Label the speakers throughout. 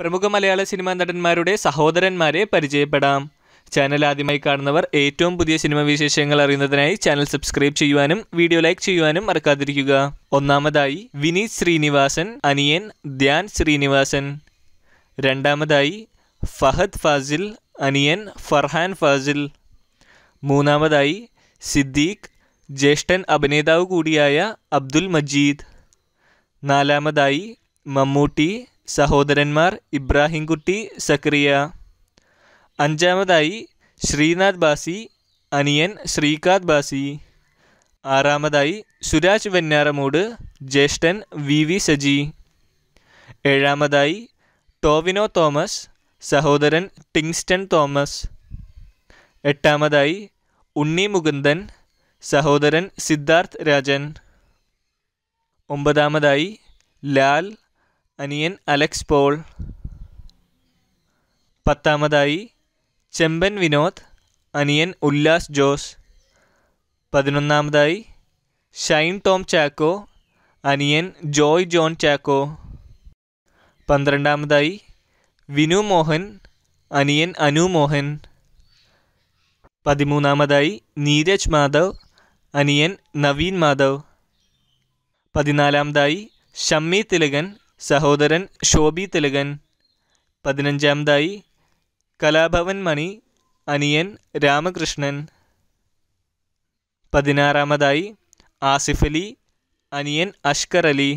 Speaker 1: പ്രമുഖ മലയാള സിനിമാ നടന്മാരുടെ സഹോദരന്മാരെ പരിചയപ്പെടാം ചാനൽ ആദ്യമായി കാണുന്നവർ ഏറ്റവും പുതിയ സിനിമ വിശേഷങ്ങൾ അറിയുന്നതിനായി ചാനൽ സബ്സ്ക്രൈബ് ചെയ്യുവാനും വീഡിയോ ലൈക്ക് ചെയ്യുവാനും മറക്കാതിരിക്കുക ഒന്നാമതായി വിനീത് ശ്രീനിവാസൻ അനിയൻ ധ്യാൻ ശ്രീനിവാസൻ രണ്ടാമതായി ഫഹദ് ഫാസിൽ അനിയൻ ഫർഹാൻ ഫാസിൽ മൂന്നാമതായി സിദ്ദീഖ് ജ്യേഷ്ഠൻ അഭിനേതാവ് കൂടിയായ അബ്ദുൽ മജീദ് നാലാമതായി മമ്മൂട്ടി സഹോദരന്മാർ ഇബ്രാഹിംകുട്ടി സക്രിയ അഞ്ചാമതായി ശ്രീനാഥ് ബാസി അനിയൻ ശ്രീകാന്ത് ബാസി ആറാമതായി സുരാജ് വെഞ്ഞാറമൂട് ജ്യേഷ്ഠൻ വി വി സജി ഏഴാമതായി ടോവിനോ തോമസ് സഹോദരൻ ടിങ്സ്റ്റൺ തോമസ് എട്ടാമതായി ഉണ്ണി മുകുന്ദൻ സഹോദരൻ സിദ്ധാർത്ഥ് രാജൻ ഒമ്പതാമതായി ലാൽ അനിയൻ അലക്സ് പോൾ പത്താമതായി ചെമ്പൻ വിനോദ് അനിയൻ ഉല്ലാസ് ജോസ് പതിനൊന്നാമതായി ഷൈൻ ടോം ചാക്കോ അനിയൻ ജോയ് ജോൺ ചാക്കോ പന്ത്രണ്ടാമതായി വിനു മോഹൻ അനിയൻ അനു മോഹൻ പതിമൂന്നാമതായി നീരജ് മാധവ് അനിയൻ നവീൻ മാധവ് പതിനാലാമതായി ഷമ്മി തിലകൻ സഹോദരൻ ഷോബി തിലകൻ പതിനഞ്ചാമതായി കലാഭവൻ മണി അനിയൻ രാമകൃഷ്ണൻ പതിനാറാമതായി ആസിഫ് അലി അനിയൻ അഷ്കർ അലി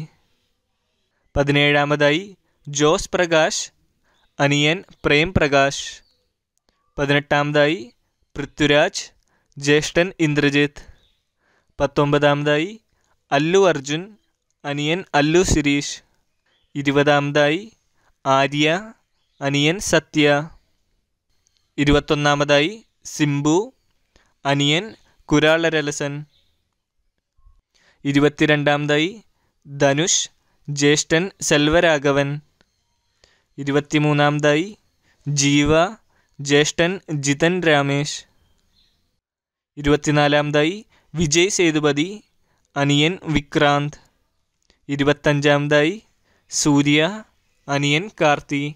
Speaker 1: പതിനേഴാമതായി ജോസ് പ്രകാശ് അനിയൻ പ്രേം പ്രകാശ് പതിനെട്ടാമതായി പൃഥ്വിരാജ് ജ്യേഷ്ഠൻ ഇന്ദ്രജിത്ത് പത്തൊമ്പതാമതായി അല്ലു അർജുൻ അനിയൻ അല്ലു സിരീഷ് ഇരുപതാമതായി ആര്യ അനിയൻ സത്യ ഇരുപത്തൊന്നാമതായി സിംബു അനിയൻ കുരാളരലസൻ ഇരുപത്തിരണ്ടാമതായി ധനുഷ് ജ്യേഷ്ഠൻ സെൽവരാഘവൻ ഇരുപത്തിമൂന്നാമതായി ജീവ ജ്യേഷ്ഠൻ ജിതൻ രാമേഷ് ഇരുപത്തിനാലാമതായി വിജയ് സേതുപതി അനിയൻ വിക്രാന്ത് ഇരുപത്തഞ്ചാമതായി Surya, Aniyan Karti,